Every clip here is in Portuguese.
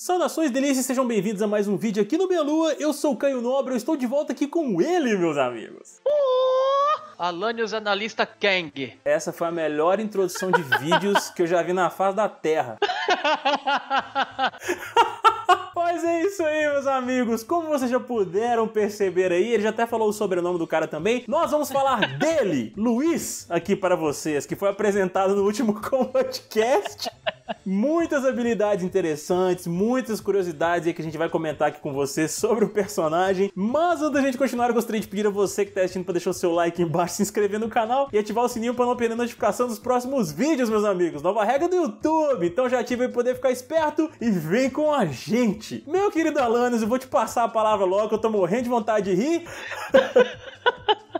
Saudações delícias, sejam bem-vindos a mais um vídeo aqui no Minha Lua. Eu sou o Caio Nobre, eu estou de volta aqui com ele, meus amigos. Uh, Alanios Analista Kang. Essa foi a melhor introdução de vídeos que eu já vi na face da Terra. Mas é isso aí, meus amigos. Como vocês já puderam perceber aí, ele já até falou o sobrenome do cara também. Nós vamos falar dele, Luiz, aqui para vocês, que foi apresentado no último Combatcast. Muitas habilidades interessantes, muitas curiosidades aí que a gente vai comentar aqui com vocês sobre o personagem. Mas antes da gente continuar, eu gostaria de pedir a você que está assistindo para deixar o seu like embaixo, se inscrever no canal e ativar o sininho para não perder notificação dos próximos vídeos, meus amigos. Nova regra do YouTube. Então já ative para poder ficar esperto e vem com a gente. Meu querido Alanis, eu vou te passar a palavra logo, eu tô morrendo de vontade de rir.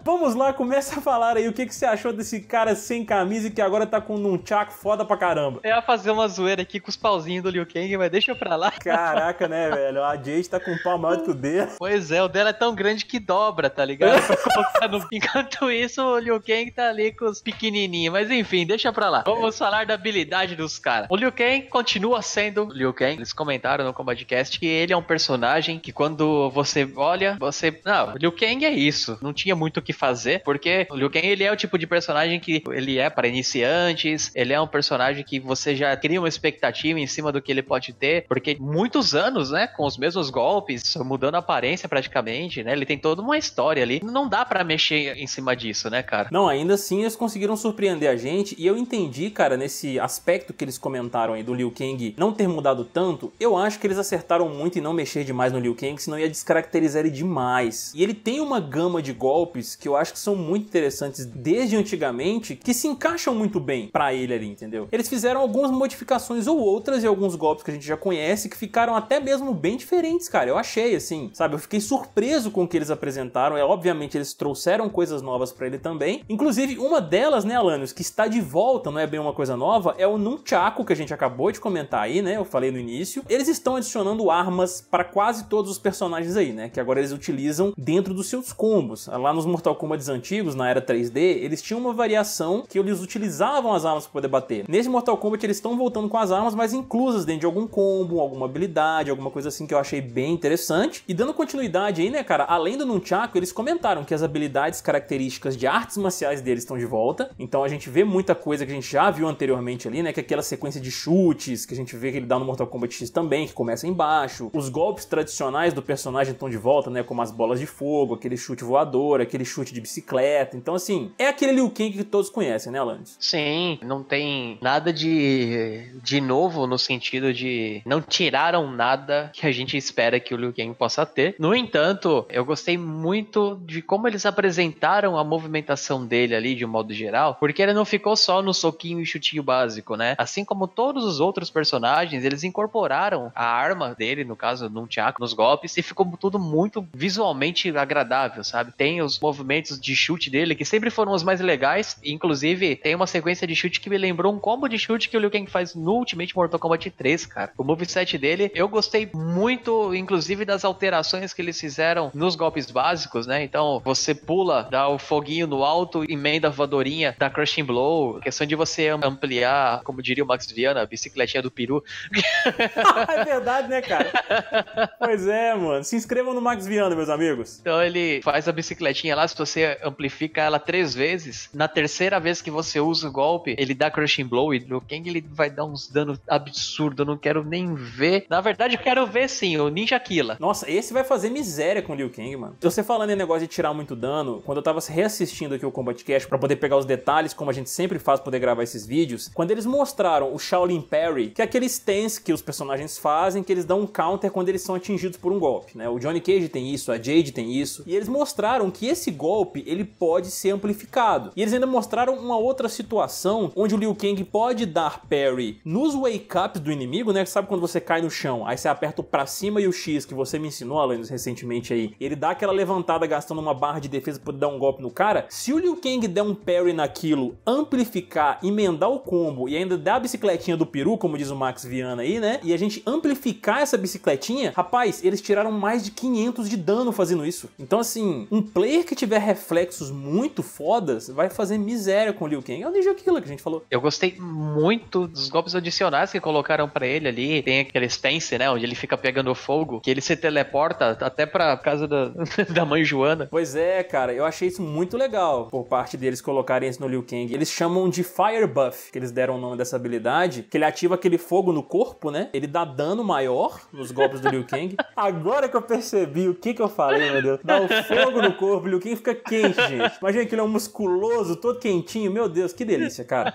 vamos lá, começa a falar aí o que, que você achou desse cara sem camisa que agora tá com um tchaco foda pra caramba. Eu ia fazer uma zoeira aqui com os pauzinhos do Liu Kang, mas deixa eu pra lá. Caraca, né, velho? A Jade tá com um pau maior do que o dele. Pois é, o dela é tão grande que dobra, tá ligado? Pra colocar no... Enquanto isso, o Liu Kang tá ali com os pequenininhos. Mas enfim, deixa pra lá. Vamos falar da habilidade dos caras. O Liu Kang continua sendo Liu Kang. Eles comentaram no Combatcast que ele é um personagem que quando você olha, você... Não, Liu Kang é isso. Não tinha muito o que fazer, porque o Liu Kang ele é o tipo de personagem que ele é para iniciantes, ele é um personagem que você já cria uma expectativa em cima do que ele pode ter, porque muitos anos, né, com os mesmos golpes, mudando a aparência praticamente, né? Ele tem toda uma história ali. Não dá para mexer em cima disso, né, cara? Não, ainda assim eles conseguiram surpreender a gente e eu entendi, cara, nesse aspecto que eles comentaram aí do Liu Kang não ter mudado tanto, eu acho que eles acertaram muito em não mexer demais no Liu Kang, senão ia descaracterizar ele demais. E ele tem uma gama de golpes que eu acho que são muito interessantes desde antigamente, que se encaixam muito bem para ele ali, entendeu? Eles fizeram algumas modificações ou outras e alguns golpes que a gente já conhece que ficaram até mesmo bem diferentes, cara. Eu achei assim, sabe? Eu fiquei surpreso com o que eles apresentaram. É obviamente eles trouxeram coisas novas para ele também. Inclusive, uma delas, né, Alanios, que está de volta, não é bem uma coisa nova, é o Nunchaku que a gente acabou de comentar aí, né? Eu falei no início. Eles estão adicionando armas para quase todos os personagens aí, né? Que agora eles utilizam dentro dos seus combos. Lá nos Mortal Kombat antigos, na era 3D, eles tinham uma variação que eles utilizavam as armas para poder bater. Nesse Mortal Kombat eles estão voltando com as armas, mas inclusas dentro de algum combo, alguma habilidade, alguma coisa assim que eu achei bem interessante. E dando continuidade aí, né, cara, além do Nunchaku, eles comentaram que as habilidades características de artes marciais deles estão de volta. Então a gente vê muita coisa que a gente já viu anteriormente ali, né, que é aquela sequência de chutes que a gente vê que ele dá no Mortal Kombat X também, que começa embaixo. Os golpes tradicionais do personagem estão de volta, né, como as bolas de fogo, aquele chute voador, aquele chute chute de bicicleta. Então, assim, é aquele Liu Kang que todos conhecem, né, Alanis? Sim, não tem nada de, de novo no sentido de não tiraram nada que a gente espera que o Liu Kang possa ter. No entanto, eu gostei muito de como eles apresentaram a movimentação dele ali de um modo geral, porque ele não ficou só no soquinho e chutinho básico, né? Assim como todos os outros personagens, eles incorporaram a arma dele, no caso, num tchaco, nos golpes, e ficou tudo muito visualmente agradável, sabe? Tem os movimentos de chute dele, que sempre foram os mais legais. Inclusive, tem uma sequência de chute que me lembrou um combo de chute que o Liu Kang faz no Ultimate Mortal Kombat 3, cara. O moveset dele, eu gostei muito, inclusive, das alterações que eles fizeram nos golpes básicos, né? Então, você pula, dá o foguinho no alto, emenda a voadorinha, da crushing blow. Questão de você ampliar, como diria o Max Viana, a bicicletinha do peru. é verdade, né, cara? pois é, mano. Se inscrevam no Max Viana, meus amigos. Então, ele faz a bicicletinha lá, você amplifica ela três vezes. Na terceira vez que você usa o golpe, ele dá Crushing Blow e Liu Kang ele vai dar uns danos absurdos. Eu não quero nem ver. Na verdade, eu quero ver sim, o Ninja Killa. Nossa, esse vai fazer miséria com o Liu Kang, mano. Você falando em negócio de tirar muito dano, quando eu tava reassistindo aqui o Combat Cash pra poder pegar os detalhes, como a gente sempre faz pra poder gravar esses vídeos, quando eles mostraram o Shaolin Perry que é aquele stance que os personagens fazem, que eles dão um counter quando eles são atingidos por um golpe, né? O Johnny Cage tem isso, a Jade tem isso, e eles mostraram que esse golpe golpe ele pode ser amplificado. E eles ainda mostraram uma outra situação onde o Liu Kang pode dar parry nos wake-ups do inimigo, né? Sabe quando você cai no chão, aí você aperta o pra cima e o X que você me ensinou, Alan, recentemente aí. Ele dá aquela levantada gastando uma barra de defesa pra dar um golpe no cara. Se o Liu Kang der um parry naquilo, amplificar, emendar o combo e ainda dar a bicicletinha do peru, como diz o Max Viana aí, né? E a gente amplificar essa bicicletinha, rapaz, eles tiraram mais de 500 de dano fazendo isso. Então, assim, um player que tiver tiver reflexos muito fodas, vai fazer miséria com o Liu Kang. É o Ninja Killer que a gente falou. Eu gostei muito dos golpes adicionais que colocaram para ele ali. Tem aquele stance, né? Onde ele fica pegando fogo, que ele se teleporta até pra casa da, da mãe Joana. Pois é, cara. Eu achei isso muito legal por parte deles colocarem isso no Liu Kang. Eles chamam de Fire Buff, que eles deram o nome dessa habilidade, que ele ativa aquele fogo no corpo, né? Ele dá dano maior nos golpes do Liu Kang. Agora que eu percebi o que que eu falei, meu Deus. Dá o fogo no corpo, o Liu Kang fica fica quente, gente. Imagina ele é um musculoso, todo quentinho. Meu Deus, que delícia, cara.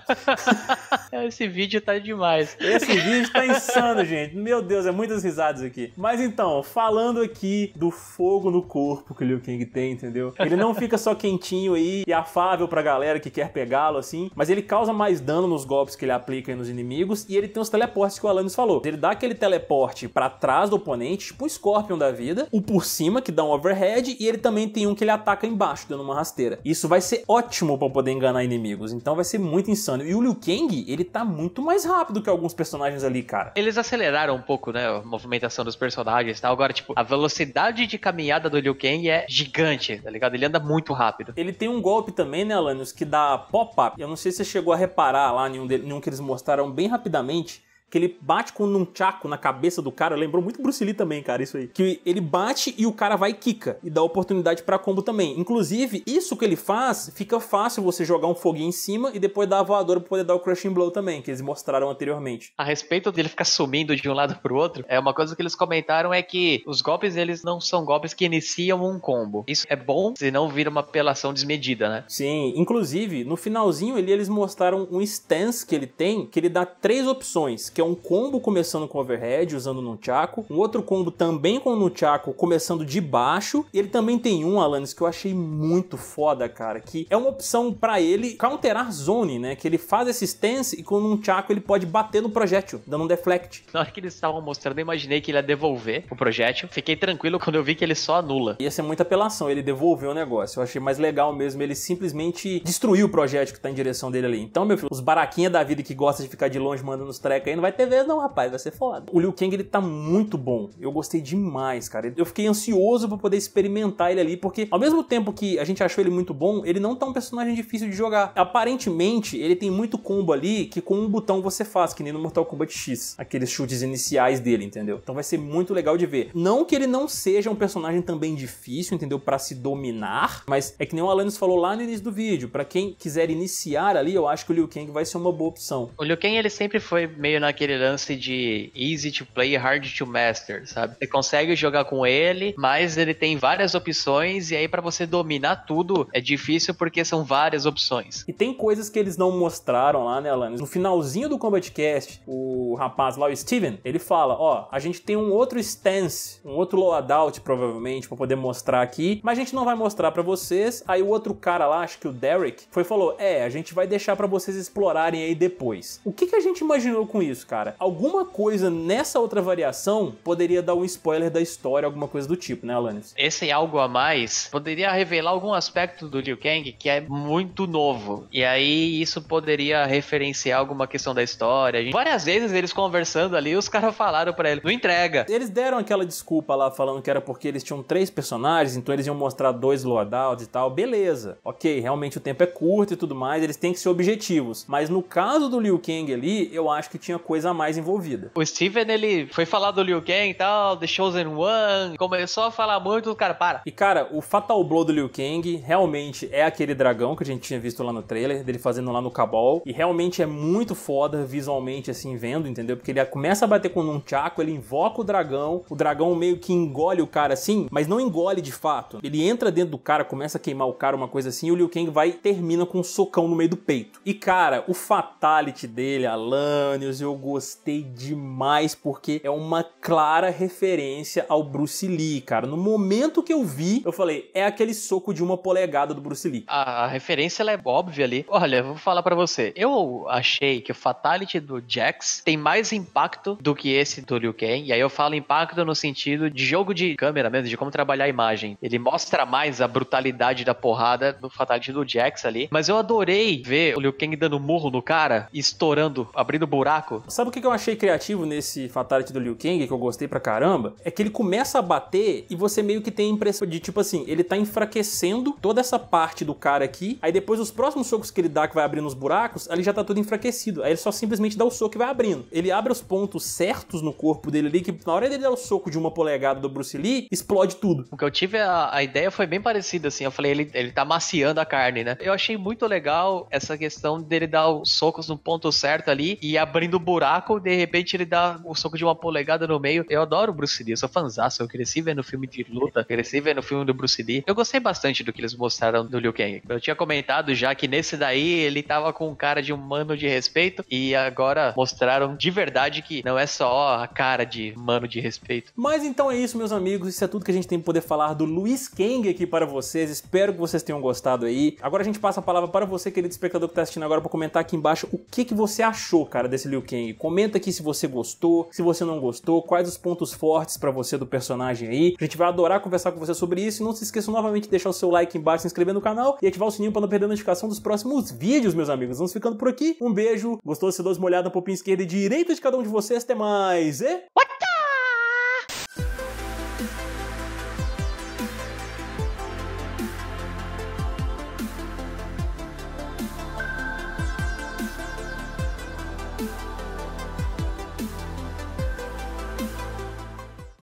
Esse vídeo tá demais. Esse vídeo tá insano, gente. Meu Deus, é muitas risadas aqui. Mas então, falando aqui do fogo no corpo que o Liu Kang tem, entendeu? Ele não fica só quentinho aí e afável pra galera que quer pegá-lo, assim, mas ele causa mais dano nos golpes que ele aplica nos inimigos e ele tem os teleportes que o Alanis falou. Ele dá aquele teleporte para trás do oponente, tipo o Scorpion da vida, o por cima, que dá um overhead, e ele também tem um que ele ataca embaixo baixo, dando uma rasteira. Isso vai ser ótimo para poder enganar inimigos, então vai ser muito insano. E o Liu Kang, ele tá muito mais rápido que alguns personagens ali, cara. Eles aceleraram um pouco, né, a movimentação dos personagens e tá? tal. Agora, tipo, a velocidade de caminhada do Liu Kang é gigante, tá ligado? Ele anda muito rápido. Ele tem um golpe também, né, Alanios, que dá pop-up. Eu não sei se você chegou a reparar lá nenhum, dele, nenhum que eles mostraram bem rapidamente que ele bate com um chaco na cabeça do cara. Lembrou muito Bruce Lee também, cara, isso aí. Que ele bate e o cara vai e quica e dá oportunidade para combo também. Inclusive, isso que ele faz, fica fácil você jogar um foguinho em cima e depois dar a voadora pra poder dar o crushing blow também, que eles mostraram anteriormente. A respeito dele ficar sumindo de um lado pro outro, é uma coisa que eles comentaram é que os golpes eles não são golpes que iniciam um combo. Isso é bom, senão vira uma apelação desmedida, né? Sim, inclusive, no finalzinho ali eles mostraram um stance que ele tem, que ele dá três opções que é um combo começando com overhead, usando no Nunchaku. Um outro combo também com o Nunchaku, começando de baixo. E ele também tem um, Alanis, que eu achei muito foda, cara, que é uma opção para ele counterar zone, né? Que ele faz esse stance e com o Nunchaku ele pode bater no projétil, dando um deflect. Na hora que eles estavam mostrando, eu imaginei que ele ia devolver o projétil. Fiquei tranquilo quando eu vi que ele só anula. Ia ser muita apelação, ele devolveu o negócio. Eu achei mais legal mesmo ele simplesmente destruir o projétil que tá em direção dele ali. Então, meu filho, os baraquinha da vida que gosta de ficar de longe mandando os treca aí, não vai ter vez não, rapaz, vai ser foda. O Liu Kang, ele tá muito bom. Eu gostei demais, cara. Eu fiquei ansioso para poder experimentar ele ali, porque ao mesmo tempo que a gente achou ele muito bom, ele não tá um personagem difícil de jogar. Aparentemente, ele tem muito combo ali que com um botão você faz, que nem no Mortal Kombat X, aqueles chutes iniciais dele, entendeu? Então vai ser muito legal de ver. Não que ele não seja um personagem também difícil, entendeu? Para se dominar, mas é que nem o Alanis falou lá no início do vídeo, para quem quiser iniciar ali, eu acho que o Liu Kang vai ser uma boa opção. O Liu Kang ele sempre foi meio na naquele lance de easy to play, hard to master, sabe? Você consegue jogar com ele, mas ele tem várias opções e aí para você dominar tudo é difícil porque são várias opções. E tem coisas que eles não mostraram lá, né, Alanis? No finalzinho do Combat Cast, o rapaz lá, o Steven, ele fala, ó, a gente tem um outro stance, um outro loadout provavelmente para poder mostrar aqui, mas a gente não vai mostrar para vocês. Aí o outro cara lá, acho que o Derek, foi falou, é, a gente vai deixar para vocês explorarem aí depois. O que que a gente imaginou com isso? isso, cara. Alguma coisa nessa outra variação poderia dar um spoiler da história, alguma coisa do tipo, né, Alanis? Esse algo a mais poderia revelar algum aspecto do Liu Kang que é muito novo. E aí isso poderia referenciar alguma questão da história. Várias vezes eles conversando ali, os caras falaram para ele, não entrega. Eles deram aquela desculpa lá falando que era porque eles tinham três personagens, então eles iam mostrar dois loadouts e tal. Beleza. OK, realmente o tempo é curto e tudo mais, eles têm que ser objetivos. Mas no caso do Liu Kang ali, eu acho que tinha coisa coisa a mais envolvida. O Steven, ele foi falar do Liu Kang e tal, The Chosen One, começou a falar muito, cara, para. E cara, o Fatal Blow do Liu Kang realmente é aquele dragão que a gente tinha visto lá no trailer, dele fazendo lá no Cabal, e realmente é muito foda visualmente, assim, vendo, entendeu? Porque ele começa a bater com um chaco, ele invoca o dragão, o dragão meio que engole o cara assim, mas não engole de fato. Ele entra dentro do cara, começa a queimar o cara, uma coisa assim, e o Liu Kang vai e termina com um socão no meio do peito. E cara, o fatality dele, a Lanius e o gostei demais porque é uma clara referência ao Bruce Lee, cara. No momento que eu vi, eu falei, é aquele soco de uma polegada do Bruce Lee. A referência ela é óbvia ali. Olha, vou falar para você. Eu achei que o Fatality do Jax tem mais impacto do que esse do Liu Kang. E aí eu falo impacto no sentido de jogo de câmera mesmo, de como trabalhar a imagem. Ele mostra mais a brutalidade da porrada do Fatality do Jax ali. Mas eu adorei ver o Liu Kang dando murro no cara, estourando, abrindo buraco. Sabe o que eu achei criativo nesse Fatality do Liu Kang, que eu gostei pra caramba? É que ele começa a bater e você meio que tem a impressão de, tipo assim, ele tá enfraquecendo toda essa parte do cara aqui, aí depois os próximos socos que ele dá, que vai abrindo os buracos, ele já tá tudo enfraquecido. Aí ele só simplesmente dá o soco e vai abrindo. Ele abre os pontos certos no corpo dele ali, que na hora dele dar o soco de uma polegada do Bruce Lee, explode tudo. O que eu tive, a, a ideia foi bem parecida, assim. Eu falei, ele, ele tá maciando a carne, né? Eu achei muito legal essa questão dele dar os socos no ponto certo ali e abrindo o buraco buraco, de repente ele dá o um soco de uma polegada no meio. Eu adoro o Bruce Lee, eu sou fanzaço, eu cresci vendo filme de luta, cresci vendo filme do Bruce Lee. Eu gostei bastante do que eles mostraram do Liu Kang. Eu tinha comentado já que nesse daí ele tava com cara de um mano de respeito e agora mostraram de verdade que não é só a cara de mano de respeito. Mas então é isso, meus amigos, isso é tudo que a gente tem pra poder falar do Luiz Kang aqui para vocês. Espero que vocês tenham gostado aí. Agora a gente passa a palavra para você, querido espectador que tá assistindo agora, para comentar aqui embaixo o que, que você achou, cara, desse Liu Kang Comenta aqui se você gostou, se você não gostou, quais os pontos fortes para você do personagem aí. A gente vai adorar conversar com você sobre isso. E não se esqueça novamente de deixar o seu like embaixo, se inscrever no canal e ativar o sininho para não perder a notificação dos próximos vídeos, meus amigos. Vamos ficando por aqui. Um beijo. Gostou? Se dá uma olhada um pouquinho esquerda e direita de cada um de vocês. Até mais. E... What the...